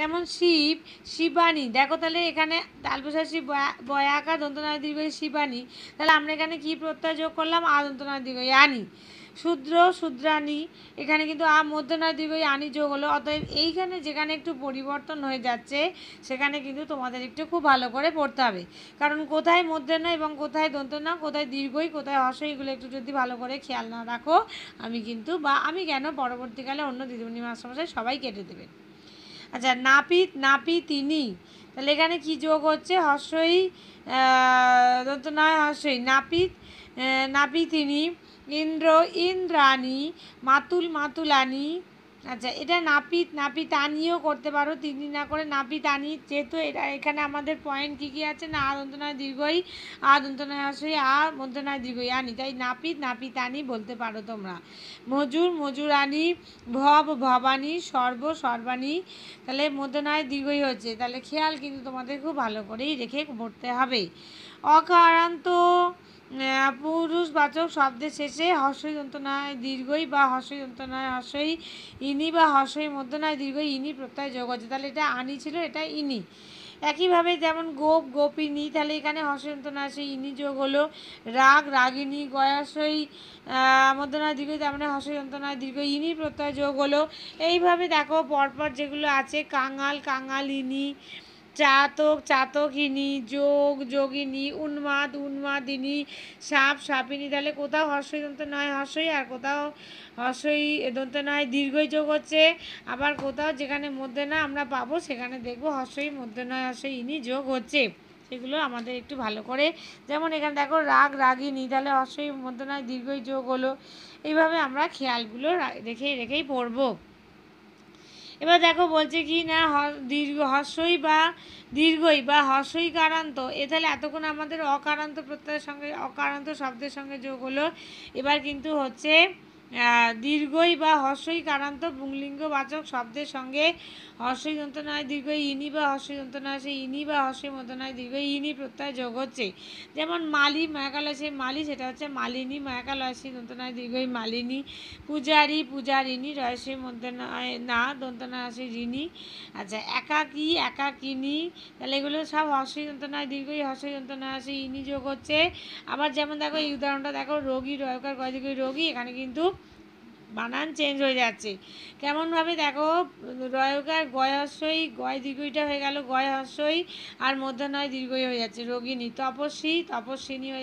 যেমন শিব শিবানী দেখো তাহলে এখানে তালপ্রসাদ শিব বয়াকা দন্তনায় দীর্ঘ শিবানী তাহলে আমরা এখানে কি প্রত্যয় যোগ করলাম আ দন্তনায় দীর্ঘ আনি শূদ্র শূদ্রাণী এখানে কিন্তু আ মধ্যনয় দীর্ঘ আনি যোগ হলো অতএব এইখানে যেখানে একটু পরিবর্তন হয়ে যাচ্ছে সেখানে কিন্তু তোমাদের একটু খুব ভালো করে পড়তে হবে কারণ কোথায় মধ্যনা এবং কোথায় দন্তনা কোথায় দীর্ঘই কোথায় হসই এগুলো একটু যদি ভালো করে খেয়াল না রাখো আমি কিন্তু বা আমি কেন পরবর্তীকালে অন্য দিদিমণি মাস্টারমশাই সবাই কেটে দেবেন আচ্ছা নাপিত নাপি তিনি তাহলে এখানে কী যোগ হচ্ছে হর্ষই দন্ত নয় হর্ষই নাপিত নাপি তিনি ইন্দ্র ইন্দ্রাণী মাতুল মাতুলানি আচ্ছা এটা নাপিত নাপিত আনিয়েও করতে পারো দিন না করে নাপিত আনি যেহেতু এটা এখানে আমাদের পয়েন্ট কী কী আছে না নয় দীর্ঘই নয় আসই আর মধ্যনায় দীর্ঘই আনি তাই নাপিত নাপিত আনি বলতে পারো তোমরা মজুর মজুর আনি ভব ভবানী সর্ব সর্বাণী তাহলে মধ্যনায় দীর্ঘই হচ্ছে তাহলে খেয়াল কিন্তু তোমাদের খুব ভালো করেই রেখে পড়তে হবে অকারান্ত পুরুষবাচক শব্দের শেষে হর্ষই যন্ত্রণায় দীর্ঘই বা হর্ষই যন্ত্রণায় হর্ষই ইনি বা হর্ষই মধ্যনায় দীর্ঘ ইনি প্রত্যয় যোগ আছে তাহলে এটা আনি ছিল এটা ইনি একইভাবে যেমন গোপ গোপিনী তাহলে এখানে হর্ষযন্ত্রণা সেই ইনি যোগ হলো রাগ রাগিনী মধ্য মধ্যনায় দীর্ঘ তার মানে হর্ষযন্ত্রণায় দীর্ঘ ইনি প্রত্যয় যোগ হলো এইভাবে দেখো পরপর যেগুলো আছে কাঙাল কাঙাল ইনি চাতক চাতকিনী যোগ যোগিনী উন্মাদ উন্মাদিনী সাপ সাপিনী তাহলে কোথাও হর্ষই দন্ত নয় হর্ষই আর কোথাও হর্ষই দন্ত নয় দীর্ঘই যোগ হচ্ছে আবার কোথাও যেখানে মধ্যে না আমরা পাবো সেখানে দেখবো হর্ষই মধ্যে নয় হর্ষই ইনি যোগ হচ্ছে সেগুলো আমাদের একটু ভালো করে যেমন এখানে দেখো রাগ রাগিনী তাহলে হর্ষই মধ্যে নয় দীর্ঘই যোগ হলো এইভাবে আমরা খেয়ালগুলো রেখেই রেখেই পড়বো এবার দেখো বলছে কি না দীর্ঘ হস্যই বা দীর্ঘই বা হস্যই কারান্ত এ তাহলে এতক্ষণ আমাদের অকারান্ত প্রত্যয়ের সঙ্গে অকারান্ত শব্দের সঙ্গে যোগ হলো এবার কিন্তু হচ্ছে দীর্ঘই বা হর্ষই কারান্ত বাচক শব্দের সঙ্গে হর্ষই যন্ত্রণায় দীর্ঘ ইনি বা হর্ষই যন্ত্রণায় সেই ইনি বা হর্ষই মন্ত্রণায় দীর্ঘ ইনি প্রত্যয় যোগ হচ্ছে যেমন মালি মায়াকালয় সেই মালি সেটা হচ্ছে মালিনী মায়াকালয় সেই যন্ত্রণায় দীর্ঘই মালিনী পূজারি পূজারিণী রয়সের মন্ত্রণায় না দন্তনায় সেই ঋণী আচ্ছা একা একাকিনী তাহলে এগুলো সব হর্ষই যন্ত্রণায় দীর্ঘই হর্ষই যন্ত্রণায় সেই ইনি যোগ হচ্ছে আবার যেমন দেখো এই উদাহরণটা দেখো রোগী রয়কার কয় রোগী এখানে কিন্তু বানান চেঞ্জ হয়ে যাচ্ছে কেমনভাবে দেখো রয়কার গয় হস্যই গয় দীর্ঘইটা হয়ে গেল গয় হস্যই আর মধ্য নয় দীর্ঘই হয়ে যাচ্ছে রোগিণী তপস্বী তপস্বিনী হয়ে